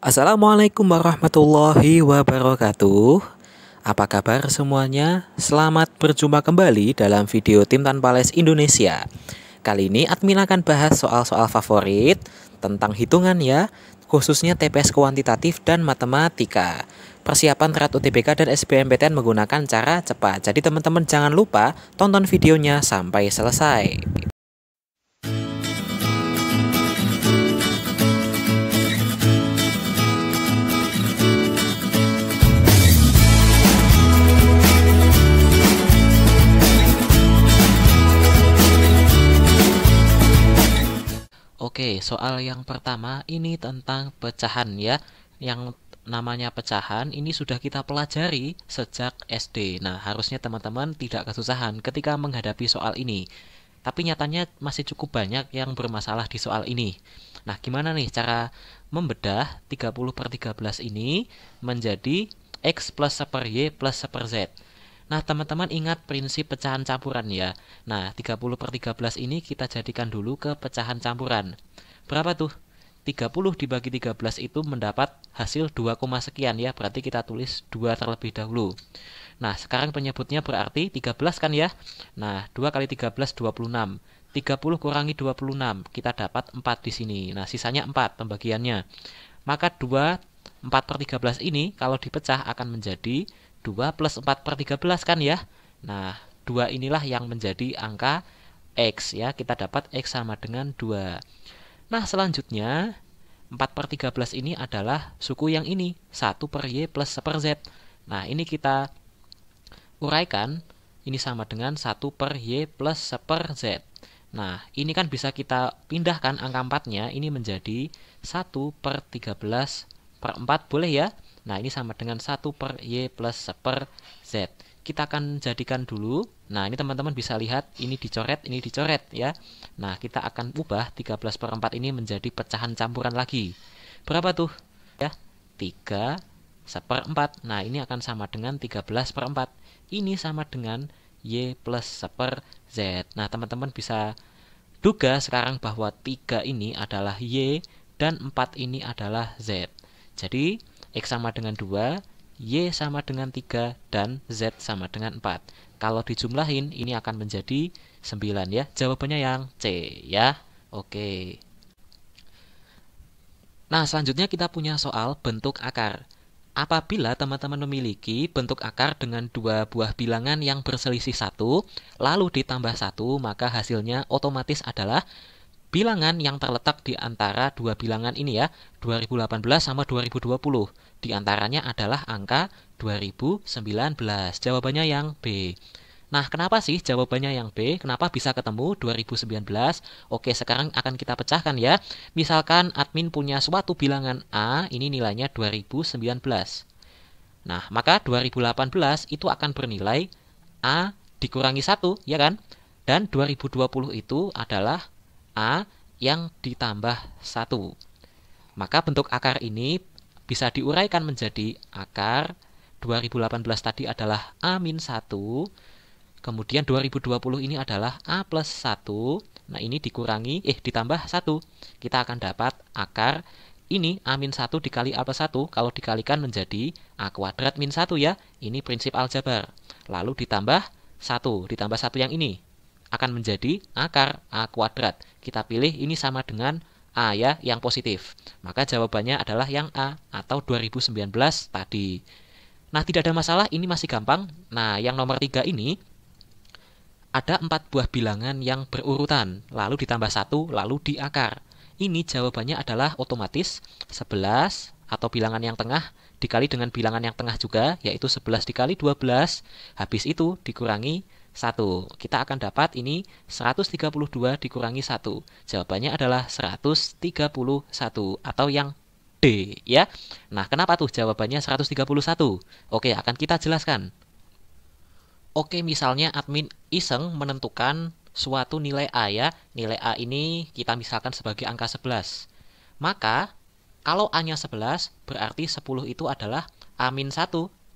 Assalamualaikum warahmatullahi wabarakatuh. Apa kabar semuanya? Selamat berjumpa kembali dalam video tim tanpa les Indonesia. Kali ini admin akan bahas soal-soal favorit tentang hitungan ya, khususnya TPS kuantitatif dan matematika. Persiapan terhadap UTBK dan SBMPTN menggunakan cara cepat. Jadi teman-teman jangan lupa tonton videonya sampai selesai. Oke, soal yang pertama ini tentang pecahan ya. Yang namanya pecahan ini sudah kita pelajari sejak SD. Nah, harusnya teman-teman tidak kesusahan ketika menghadapi soal ini. Tapi nyatanya masih cukup banyak yang bermasalah di soal ini. Nah, gimana nih cara membedah 30 per 13 ini menjadi X plus 1 per Y plus 1 per Z? Nah, teman-teman ingat prinsip pecahan campuran ya. Nah, 30 per 13 ini kita jadikan dulu ke pecahan campuran. Berapa tuh? 30 dibagi 13 itu mendapat hasil 2, sekian ya. Berarti kita tulis 2 terlebih dahulu. Nah, sekarang penyebutnya berarti 13 kan ya. Nah, 2 kali 13, 26. 30 kurangi 26, kita dapat 4 di sini. Nah, sisanya 4 pembagiannya. Maka 2 4 per 13 ini kalau dipecah akan menjadi 2 plus 4 per 13 kan ya. Nah, 2 inilah yang menjadi angka X ya. Kita dapat X sama dengan 2. Nah, selanjutnya 4 per 13 ini adalah suku yang ini. 1 per Y plus 1 per Z. Nah, ini kita uraikan. Ini sama dengan 1 per Y plus 1 per Z. Nah, ini kan bisa kita pindahkan angka 4-nya. Ini menjadi 1 per 13 per 4. Boleh ya? Nah, ini sama dengan 1 per Y plus 1 per Z. Kita akan jadikan dulu. Nah, ini teman-teman bisa lihat, ini dicoret, ini dicoret ya. Nah, kita akan ubah 13 per 4 ini menjadi pecahan campuran lagi. Berapa tuh? Ya, 3 4 Nah, ini akan sama dengan 13 per 4. Ini sama dengan Y plus seper Z. Nah, teman-teman bisa duga sekarang bahwa 3 ini adalah Y dan 4 ini adalah Z. Jadi, X sama dengan 2, Y sama dengan 3, dan Z sama dengan 4. Kalau dijumlahin, ini akan menjadi 9 ya. Jawabannya yang C ya. Oke. Nah, selanjutnya kita punya soal bentuk akar. Apabila teman-teman memiliki bentuk akar dengan dua buah bilangan yang berselisih satu, lalu ditambah satu, maka hasilnya otomatis adalah bilangan yang terletak di antara dua bilangan ini ya, 2018 sama 2020. Di antaranya adalah angka 2019. Jawabannya yang B. Nah, kenapa sih jawabannya yang B? Kenapa bisa ketemu 2019? Oke, sekarang akan kita pecahkan ya. Misalkan admin punya suatu bilangan A, ini nilainya 2019. Nah, maka 2018 itu akan bernilai A dikurangi 1, ya kan? Dan 2020 itu adalah A yang ditambah 1. Maka bentuk akar ini bisa diuraikan menjadi akar 2018 tadi adalah A-1, kemudian 2020 ini adalah A plus 1, nah ini dikurangi, eh ditambah 1. Kita akan dapat akar ini A-1 dikali A plus 1 kalau dikalikan menjadi A kuadrat min 1 ya. Ini prinsip aljabar. Lalu ditambah 1, ditambah 1 yang ini akan menjadi akar A kuadrat. Kita pilih ini sama dengan A ya, yang positif. Maka jawabannya adalah yang A atau 2019 tadi. Nah, tidak ada masalah, ini masih gampang. Nah, yang nomor tiga ini ada empat buah bilangan yang berurutan, lalu ditambah satu, lalu diakar. Ini jawabannya adalah otomatis 11 atau bilangan yang tengah dikali dengan bilangan yang tengah juga, yaitu 11 dikali 12, habis itu dikurangi 1. Kita akan dapat ini 132 dikurangi 1. Jawabannya adalah 131 atau yang D ya. Nah, kenapa tuh jawabannya 131? Oke, akan kita jelaskan. Oke, misalnya admin iseng menentukan suatu nilai A ya. Nilai A ini kita misalkan sebagai angka 11. Maka kalau A-nya 11, berarti 10 itu adalah A-1,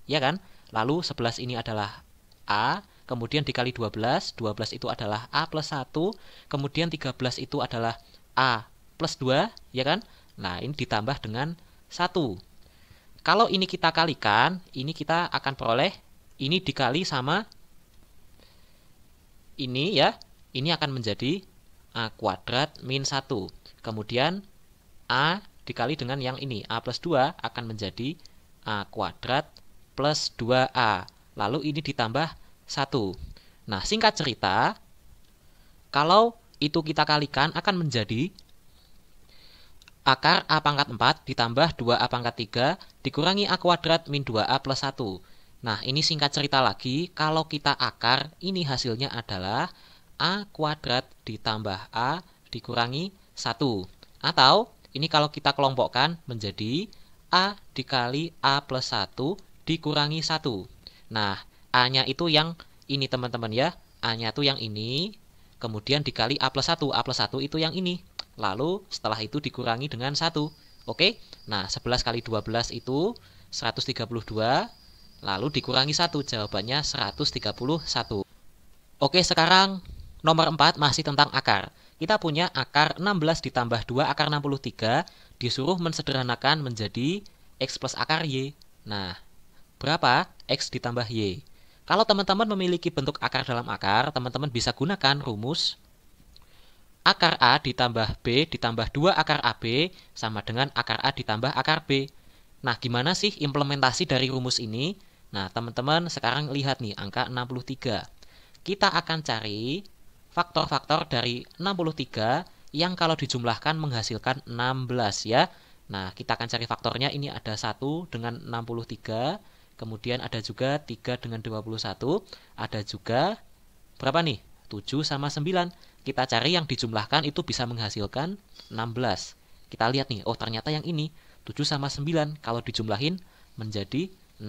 ya kan? Lalu 11 ini adalah A, kemudian dikali 12, 12 itu adalah A plus 1, kemudian 13 itu adalah A plus 2, ya kan? Nah, ini ditambah dengan 1. Kalau ini kita kalikan, ini kita akan peroleh ini dikali sama ini ya, ini akan menjadi A kuadrat min 1. Kemudian A dikali dengan yang ini, A plus 2 akan menjadi A kuadrat plus 2A. Lalu ini ditambah 1. Nah, singkat cerita, kalau itu kita kalikan akan menjadi akar A pangkat 4 ditambah 2A pangkat 3 dikurangi A kuadrat min 2A plus 1. Nah, ini singkat cerita lagi, kalau kita akar, ini hasilnya adalah A kuadrat ditambah A dikurangi 1. Atau, ini kalau kita kelompokkan menjadi A dikali A plus 1 dikurangi 1. Nah, A-nya itu yang ini teman-teman ya. A-nya itu yang ini, kemudian dikali A plus 1. A plus 1 itu yang ini. Lalu setelah itu dikurangi dengan 1. Oke, nah 11 kali 12 itu 132, lalu dikurangi 1, jawabannya 131. Oke, sekarang nomor 4 masih tentang akar. Kita punya akar 16 ditambah 2 akar 63 disuruh mensederhanakan menjadi X plus akar Y. Nah, berapa X ditambah Y? Kalau teman-teman memiliki bentuk akar dalam akar, teman-teman bisa gunakan rumus akar A ditambah B ditambah 2 akar AB sama dengan akar A ditambah akar B. Nah, gimana sih implementasi dari rumus ini? Nah, teman-teman sekarang lihat nih angka 63. Kita akan cari faktor-faktor dari 63 yang kalau dijumlahkan menghasilkan 16 ya. Nah, kita akan cari faktornya ini ada 1 dengan 63 Kemudian ada juga 3 dengan 21, ada juga berapa nih? 7 sama 9. Kita cari yang dijumlahkan itu bisa menghasilkan 16. Kita lihat nih, oh ternyata yang ini 7 sama 9 kalau dijumlahin menjadi 16.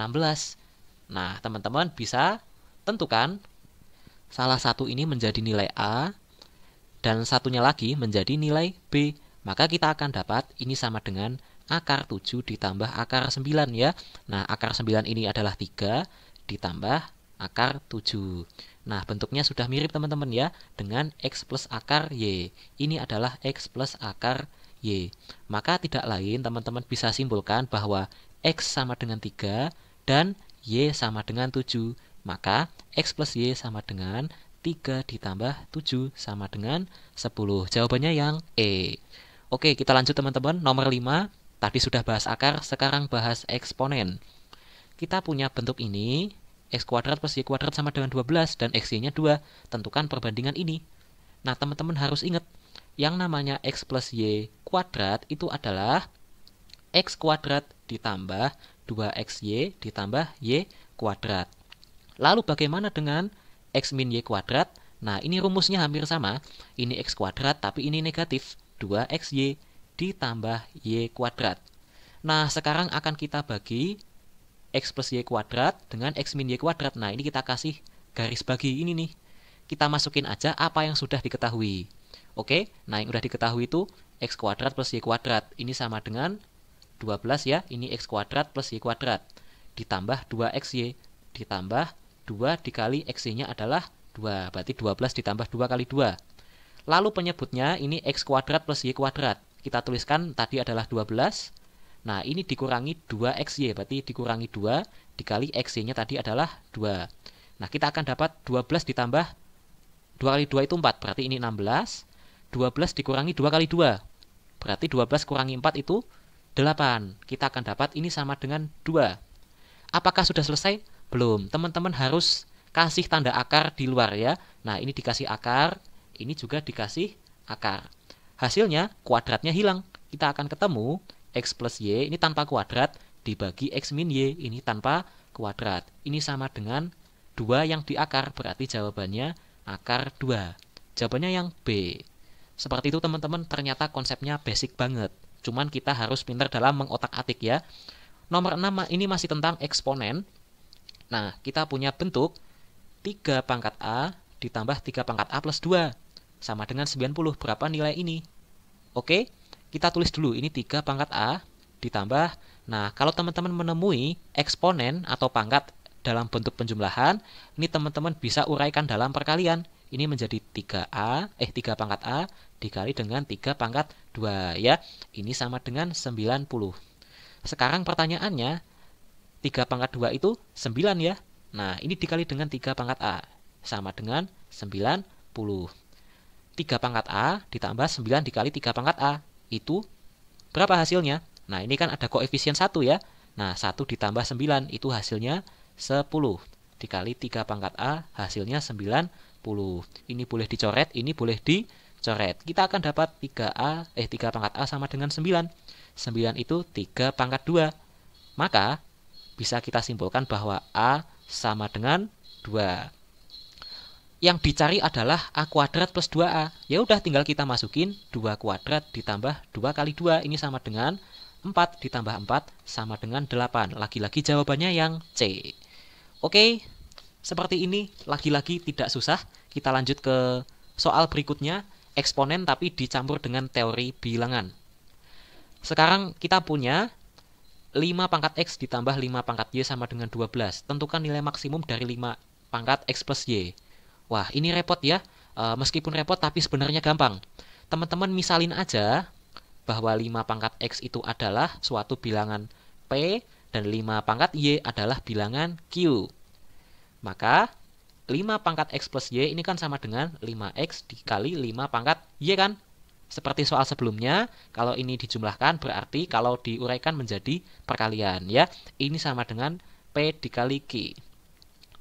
Nah, teman-teman bisa tentukan salah satu ini menjadi nilai A dan satunya lagi menjadi nilai B. Maka kita akan dapat ini sama dengan akar 7 ditambah akar 9 ya. Nah, akar 9 ini adalah 3 ditambah akar 7. Nah, bentuknya sudah mirip teman-teman ya dengan x plus akar y. Ini adalah x plus akar y. Maka tidak lain teman-teman bisa simpulkan bahwa x sama dengan 3 dan y sama dengan 7. Maka x plus y sama dengan 3 ditambah 7 sama dengan 10. Jawabannya yang E. Oke, kita lanjut teman-teman. Nomor 5, Tadi sudah bahas akar, sekarang bahas eksponen. Kita punya bentuk ini, x kuadrat plus y kuadrat sama dengan 12, dan x nya 2. Tentukan perbandingan ini. Nah, teman-teman harus ingat, yang namanya x plus y kuadrat itu adalah x kuadrat ditambah 2xy ditambah y kuadrat. Lalu bagaimana dengan x min y kuadrat? Nah, ini rumusnya hampir sama. Ini x kuadrat, tapi ini negatif, 2xy ditambah y kuadrat. Nah, sekarang akan kita bagi x plus y kuadrat dengan x min y kuadrat. Nah, ini kita kasih garis bagi ini nih. Kita masukin aja apa yang sudah diketahui. Oke, nah yang sudah diketahui itu x kuadrat plus y kuadrat. Ini sama dengan 12 ya, ini x kuadrat plus y kuadrat. Ditambah 2xy, ditambah 2 dikali xy-nya adalah 2. Berarti 12 ditambah 2 kali 2. Lalu penyebutnya ini x kuadrat plus y kuadrat kita tuliskan tadi adalah 12. Nah, ini dikurangi 2xy, berarti dikurangi 2 dikali xy-nya tadi adalah 2. Nah, kita akan dapat 12 ditambah 2 kali 2 itu 4, berarti ini 16. 12 dikurangi 2 kali 2, berarti 12 kurangi 4 itu 8. Kita akan dapat ini sama dengan 2. Apakah sudah selesai? Belum. Teman-teman harus kasih tanda akar di luar ya. Nah, ini dikasih akar, ini juga dikasih akar. Hasilnya kuadratnya hilang. Kita akan ketemu X plus Y ini tanpa kuadrat dibagi X min Y ini tanpa kuadrat. Ini sama dengan 2 yang diakar, berarti jawabannya akar 2. Jawabannya yang B. Seperti itu teman-teman, ternyata konsepnya basic banget. Cuman kita harus pintar dalam mengotak-atik ya. Nomor 6 ini masih tentang eksponen. Nah, kita punya bentuk 3 pangkat A ditambah 3 pangkat A plus 2 sama dengan 90. Berapa nilai ini? Oke, kita tulis dulu ini 3 pangkat A ditambah. Nah, kalau teman-teman menemui eksponen atau pangkat dalam bentuk penjumlahan, ini teman-teman bisa uraikan dalam perkalian. Ini menjadi 3A, eh 3 pangkat A dikali dengan 3 pangkat 2 ya. Ini sama dengan 90. Sekarang pertanyaannya, 3 pangkat 2 itu 9 ya. Nah, ini dikali dengan 3 pangkat A. Sama dengan 90. 3 pangkat A ditambah 9 dikali 3 pangkat A. Itu berapa hasilnya? Nah, ini kan ada koefisien 1 ya. Nah, 1 ditambah 9 itu hasilnya 10. Dikali 3 pangkat A hasilnya 90. Ini boleh dicoret, ini boleh dicoret. Kita akan dapat 3A, eh 3 pangkat A sama dengan 9. 9 itu 3 pangkat 2. Maka, bisa kita simpulkan bahwa A sama dengan 2 yang dicari adalah A kuadrat plus 2A. Ya udah tinggal kita masukin 2 kuadrat ditambah 2 kali 2 ini sama dengan 4 ditambah 4 sama dengan 8. Lagi-lagi jawabannya yang C. Oke, seperti ini lagi-lagi tidak susah. Kita lanjut ke soal berikutnya, eksponen tapi dicampur dengan teori bilangan. Sekarang kita punya 5 pangkat X ditambah 5 pangkat Y sama dengan 12. Tentukan nilai maksimum dari 5 pangkat X plus Y Wah, ini repot ya. E, meskipun repot tapi sebenarnya gampang. Teman-teman misalin aja bahwa 5 pangkat X itu adalah suatu bilangan P dan 5 pangkat Y adalah bilangan Q. Maka 5 pangkat X plus Y ini kan sama dengan 5X dikali 5 pangkat Y kan? Seperti soal sebelumnya, kalau ini dijumlahkan berarti kalau diuraikan menjadi perkalian ya. Ini sama dengan P dikali Q.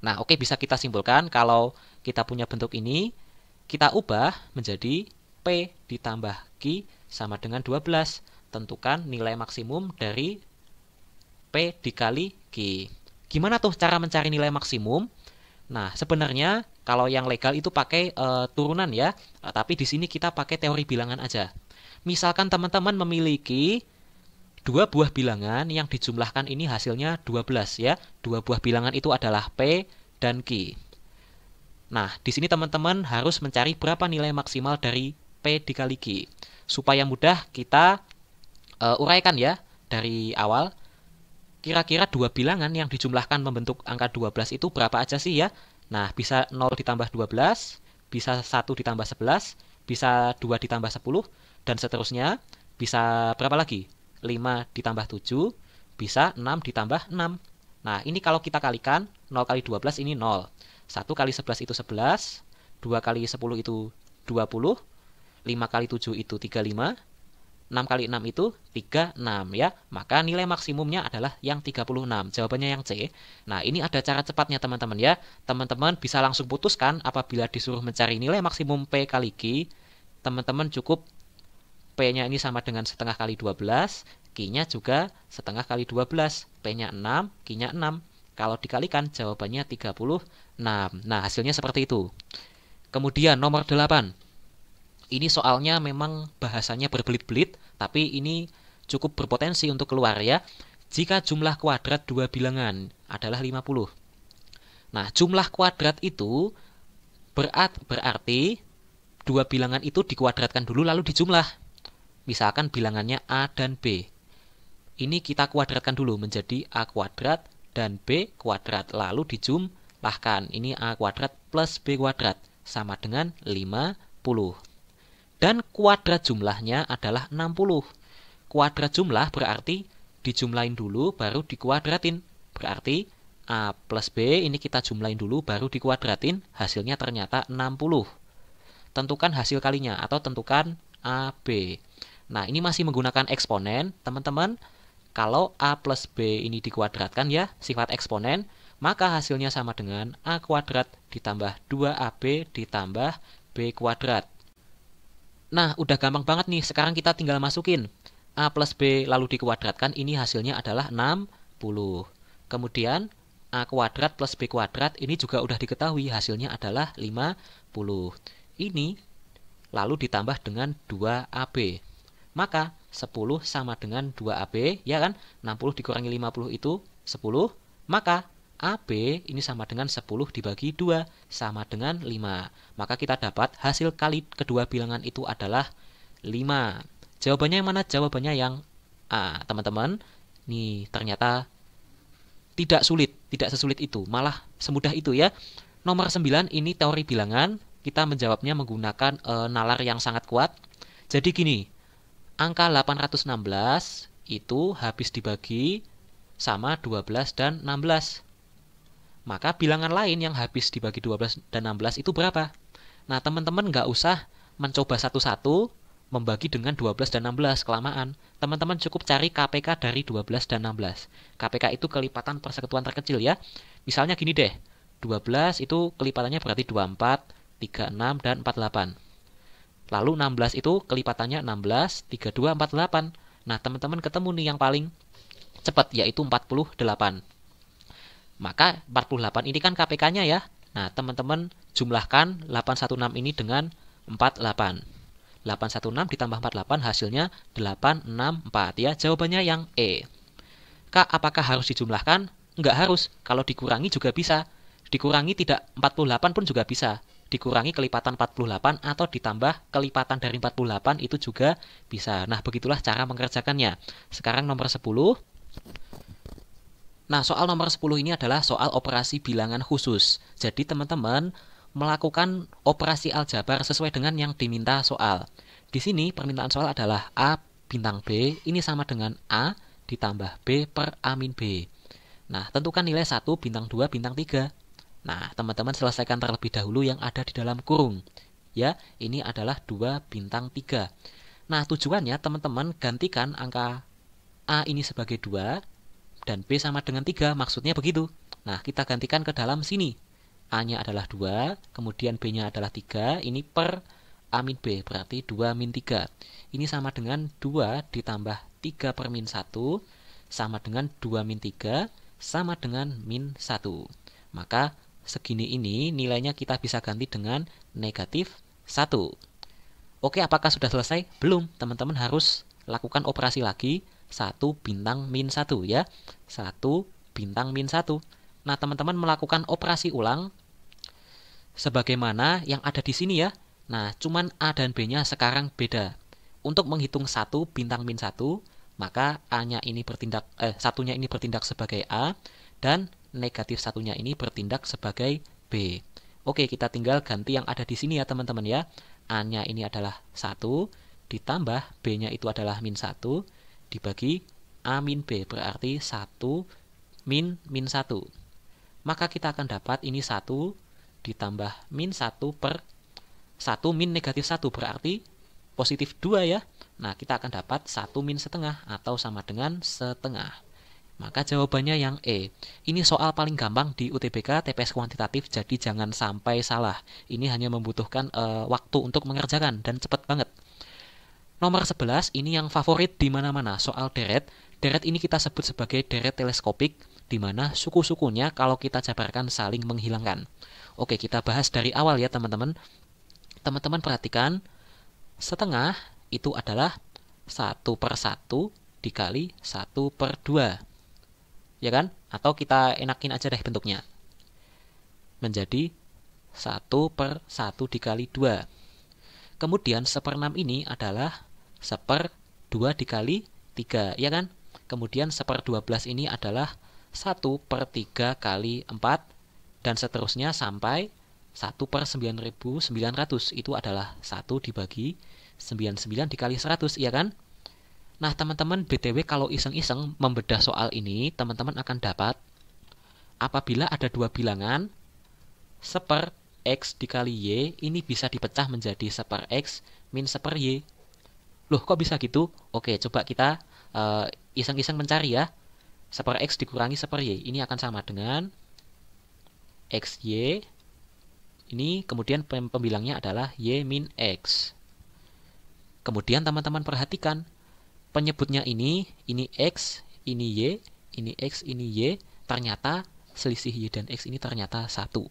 Nah, oke okay, bisa kita simpulkan kalau kita punya bentuk ini, kita ubah menjadi P ditambah Q sama dengan 12. Tentukan nilai maksimum dari P dikali Q. Gimana tuh cara mencari nilai maksimum? Nah, sebenarnya kalau yang legal itu pakai e, turunan ya, tapi di sini kita pakai teori bilangan aja. Misalkan teman-teman memiliki dua buah bilangan yang dijumlahkan ini hasilnya 12 ya. Dua buah bilangan itu adalah P dan Q. Nah, di sini teman-teman harus mencari berapa nilai maksimal dari P dikali Q. Supaya mudah kita e, uraikan ya dari awal. Kira-kira dua bilangan yang dijumlahkan membentuk angka 12 itu berapa aja sih ya? Nah, bisa 0 ditambah 12, bisa 1 ditambah 11, bisa 2 ditambah 10, dan seterusnya. Bisa berapa lagi? 5 ditambah 7, bisa 6 ditambah 6. Nah, ini kalau kita kalikan, 0 kali 12 ini 0. 1 kali 11 itu 11, 2 kali 10 itu 20, 5 kali 7 itu 35, 6 kali 6 itu 36 ya. Maka nilai maksimumnya adalah yang 36. Jawabannya yang C. Nah, ini ada cara cepatnya teman-teman ya. Teman-teman bisa langsung putuskan apabila disuruh mencari nilai maksimum P kali Q. Teman-teman cukup P-nya ini sama dengan setengah kali 12, Q-nya juga setengah kali 12. P-nya 6, Q-nya 6. Kalau dikalikan jawabannya 36. Nah, hasilnya seperti itu. Kemudian nomor 8. Ini soalnya memang bahasanya berbelit-belit, tapi ini cukup berpotensi untuk keluar ya. Jika jumlah kuadrat dua bilangan adalah 50. Nah, jumlah kuadrat itu berat berarti dua bilangan itu dikuadratkan dulu lalu dijumlah. Misalkan bilangannya A dan B. Ini kita kuadratkan dulu menjadi A kuadrat dan B kuadrat lalu dijumlahkan. Ini A kuadrat plus B kuadrat sama dengan 50. Dan kuadrat jumlahnya adalah 60. Kuadrat jumlah berarti dijumlahin dulu baru dikuadratin. Berarti A plus B ini kita jumlahin dulu baru dikuadratin, hasilnya ternyata 60. Tentukan hasil kalinya atau tentukan AB. Nah, ini masih menggunakan eksponen, teman-teman. Kalau A plus B ini dikuadratkan ya, sifat eksponen, maka hasilnya sama dengan A kuadrat ditambah 2AB ditambah B kuadrat. Nah, udah gampang banget nih. Sekarang kita tinggal masukin. A plus B lalu dikuadratkan, ini hasilnya adalah 60. Kemudian, A kuadrat plus B kuadrat, ini juga udah diketahui hasilnya adalah 50. Ini lalu ditambah dengan 2AB. Maka, 10 sama dengan 2AB, ya kan? 60 dikurangi 50 itu 10, maka AB ini sama dengan 10 dibagi 2 sama dengan 5. Maka kita dapat hasil kali kedua bilangan itu adalah 5. Jawabannya yang mana? Jawabannya yang A, teman-teman. Nih, ternyata tidak sulit, tidak sesulit itu, malah semudah itu ya. Nomor 9 ini teori bilangan, kita menjawabnya menggunakan e, nalar yang sangat kuat. Jadi gini, angka 816 itu habis dibagi sama 12 dan 16. Maka bilangan lain yang habis dibagi 12 dan 16 itu berapa? Nah, teman-teman nggak usah mencoba satu-satu membagi dengan 12 dan 16 kelamaan. Teman-teman cukup cari KPK dari 12 dan 16. KPK itu kelipatan persekutuan terkecil ya. Misalnya gini deh, 12 itu kelipatannya berarti 24, 36, dan 48. Lalu 16 itu kelipatannya 16, 32, 48. Nah, teman-teman ketemu nih yang paling cepat yaitu 48. Maka 48 ini kan KPK-nya ya. Nah, teman-teman jumlahkan 816 ini dengan 48. 816 ditambah 48 hasilnya 864 ya. Jawabannya yang E. Kak, apakah harus dijumlahkan? Enggak harus. Kalau dikurangi juga bisa. Dikurangi tidak 48 pun juga bisa dikurangi kelipatan 48 atau ditambah kelipatan dari 48 itu juga bisa. Nah, begitulah cara mengerjakannya. Sekarang nomor 10. Nah, soal nomor 10 ini adalah soal operasi bilangan khusus. Jadi, teman-teman melakukan operasi aljabar sesuai dengan yang diminta soal. Di sini permintaan soal adalah A bintang B ini sama dengan A ditambah B per A min B. Nah, tentukan nilai 1, bintang 2, bintang 3. Nah, teman-teman selesaikan terlebih dahulu yang ada di dalam kurung. Ya, ini adalah 2 bintang 3. Nah, tujuannya teman-teman gantikan angka A ini sebagai 2 dan B sama dengan 3, maksudnya begitu. Nah, kita gantikan ke dalam sini. A-nya adalah 2, kemudian B-nya adalah 3, ini per A min B, berarti 2 min 3. Ini sama dengan 2 ditambah 3 per min 1, sama dengan 2 min 3, sama dengan min 1. Maka segini ini nilainya kita bisa ganti dengan negatif 1. Oke, apakah sudah selesai? Belum, teman-teman harus lakukan operasi lagi 1 bintang min 1 ya. 1 bintang min 1. Nah, teman-teman melakukan operasi ulang sebagaimana yang ada di sini ya. Nah, cuman A dan B-nya sekarang beda. Untuk menghitung 1 bintang min 1, maka A-nya ini bertindak eh satunya ini bertindak sebagai A dan negatif satunya ini bertindak sebagai B. Oke, kita tinggal ganti yang ada di sini ya teman-teman ya. A-nya ini adalah 1, ditambah B-nya itu adalah min 1, dibagi A min B, berarti 1 min min 1. Maka kita akan dapat ini 1 ditambah min 1 per 1 min negatif 1, berarti positif 2 ya. Nah, kita akan dapat 1 min setengah atau sama dengan setengah. Maka jawabannya yang E. Ini soal paling gampang di UTBK TPS kuantitatif, jadi jangan sampai salah. Ini hanya membutuhkan uh, waktu untuk mengerjakan dan cepat banget. Nomor 11 ini yang favorit di mana-mana soal deret. Deret ini kita sebut sebagai deret teleskopik di mana suku-sukunya kalau kita jabarkan saling menghilangkan. Oke, kita bahas dari awal ya teman-teman. Teman-teman perhatikan setengah itu adalah satu per satu dikali satu per 2 ya kan? Atau kita enakin aja deh bentuknya. Menjadi 1 per 1 dikali 2. Kemudian 1 per 6 ini adalah 1 per 2 dikali 3, ya kan? Kemudian 1 per 12 ini adalah 1 per 3 kali 4, dan seterusnya sampai 1 per 9900 itu adalah 1 dibagi 99 dikali 100, ya kan? Nah, teman-teman BTW kalau iseng-iseng membedah soal ini, teman-teman akan dapat apabila ada dua bilangan seper X dikali Y ini bisa dipecah menjadi seper X min seper Y. Loh, kok bisa gitu? Oke, coba kita eh, iseng-iseng uh, mencari ya. Seper X dikurangi seper Y. Ini akan sama dengan XY. Ini kemudian pembilangnya adalah Y min X. Kemudian teman-teman perhatikan, penyebutnya ini, ini X, ini Y, ini X, ini Y, ternyata selisih Y dan X ini ternyata satu.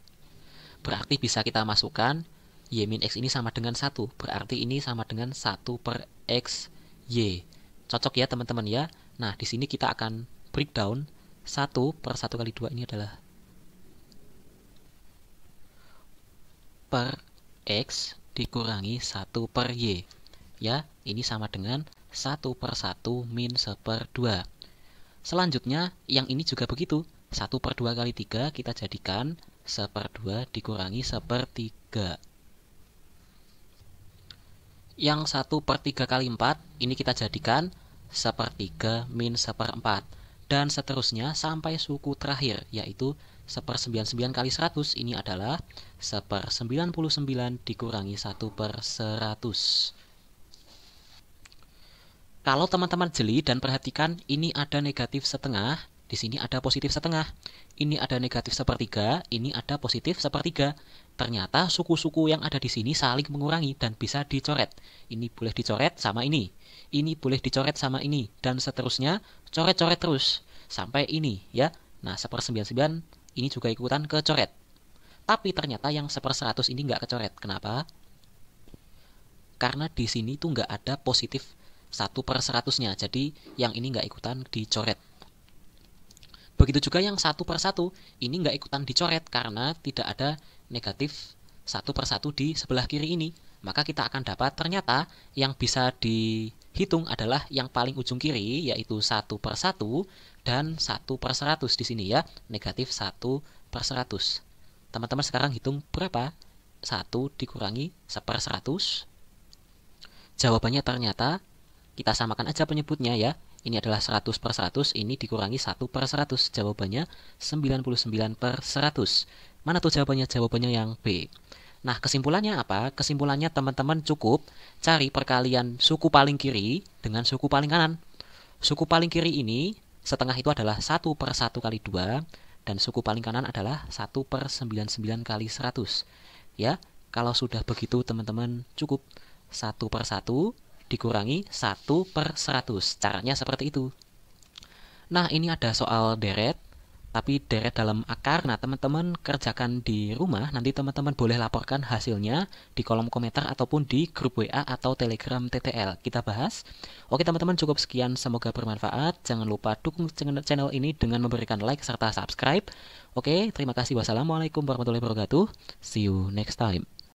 Berarti bisa kita masukkan Y min X ini sama dengan satu. Berarti ini sama dengan satu per X Y. Cocok ya teman-teman ya. Nah, di sini kita akan breakdown 1 per 1 kali 2 ini adalah per X dikurangi 1 per Y. Ya, ini sama dengan 1 per 1 min 1 per 2. Selanjutnya, yang ini juga begitu. 1 per 2 kali 3 kita jadikan 1 per 2 dikurangi 1 per 3. Yang 1 per 3 kali 4, ini kita jadikan 1 per 3 min 1 per 4. Dan seterusnya sampai suku terakhir, yaitu 1 per 99 kali 100, ini adalah 1 per 99 dikurangi 1 per 100. Kalau teman-teman jeli dan perhatikan, ini ada negatif setengah, di sini ada positif setengah, ini ada negatif sepertiga, ini ada positif sepertiga. Ternyata suku-suku yang ada di sini saling mengurangi dan bisa dicoret. Ini boleh dicoret sama ini, ini boleh dicoret sama ini, dan seterusnya coret-coret terus sampai ini ya. Nah, seper sembilan ini juga ikutan kecoret. Tapi ternyata yang seper seratus ini nggak kecoret. Kenapa? Karena di sini tuh nggak ada positif satu per 100 nya jadi yang ini nggak ikutan dicoret begitu juga yang satu per satu, ini nggak ikutan dicoret karena tidak ada negatif satu per satu di sebelah kiri ini maka kita akan dapat ternyata yang bisa dihitung adalah yang paling ujung kiri yaitu satu per satu dan satu per seratus di sini ya negatif satu per seratus. teman-teman sekarang hitung berapa satu dikurangi 1 seratus. jawabannya ternyata kita samakan aja penyebutnya ya. Ini adalah 100 per 100, ini dikurangi 1 per 100. Jawabannya 99 per 100. Mana tuh jawabannya? Jawabannya yang B. Nah, kesimpulannya apa? Kesimpulannya teman-teman cukup cari perkalian suku paling kiri dengan suku paling kanan. Suku paling kiri ini setengah itu adalah 1 per 1 kali 2 dan suku paling kanan adalah 1 per 99 kali 100. Ya, kalau sudah begitu teman-teman cukup 1 per 1 dikurangi 1 per 100. Caranya seperti itu. Nah, ini ada soal deret, tapi deret dalam akar. Nah, teman-teman kerjakan di rumah, nanti teman-teman boleh laporkan hasilnya di kolom komentar ataupun di grup WA atau Telegram TTL. Kita bahas. Oke, teman-teman cukup sekian, semoga bermanfaat. Jangan lupa dukung channel ini dengan memberikan like serta subscribe. Oke, terima kasih. Wassalamualaikum warahmatullahi wabarakatuh. See you next time.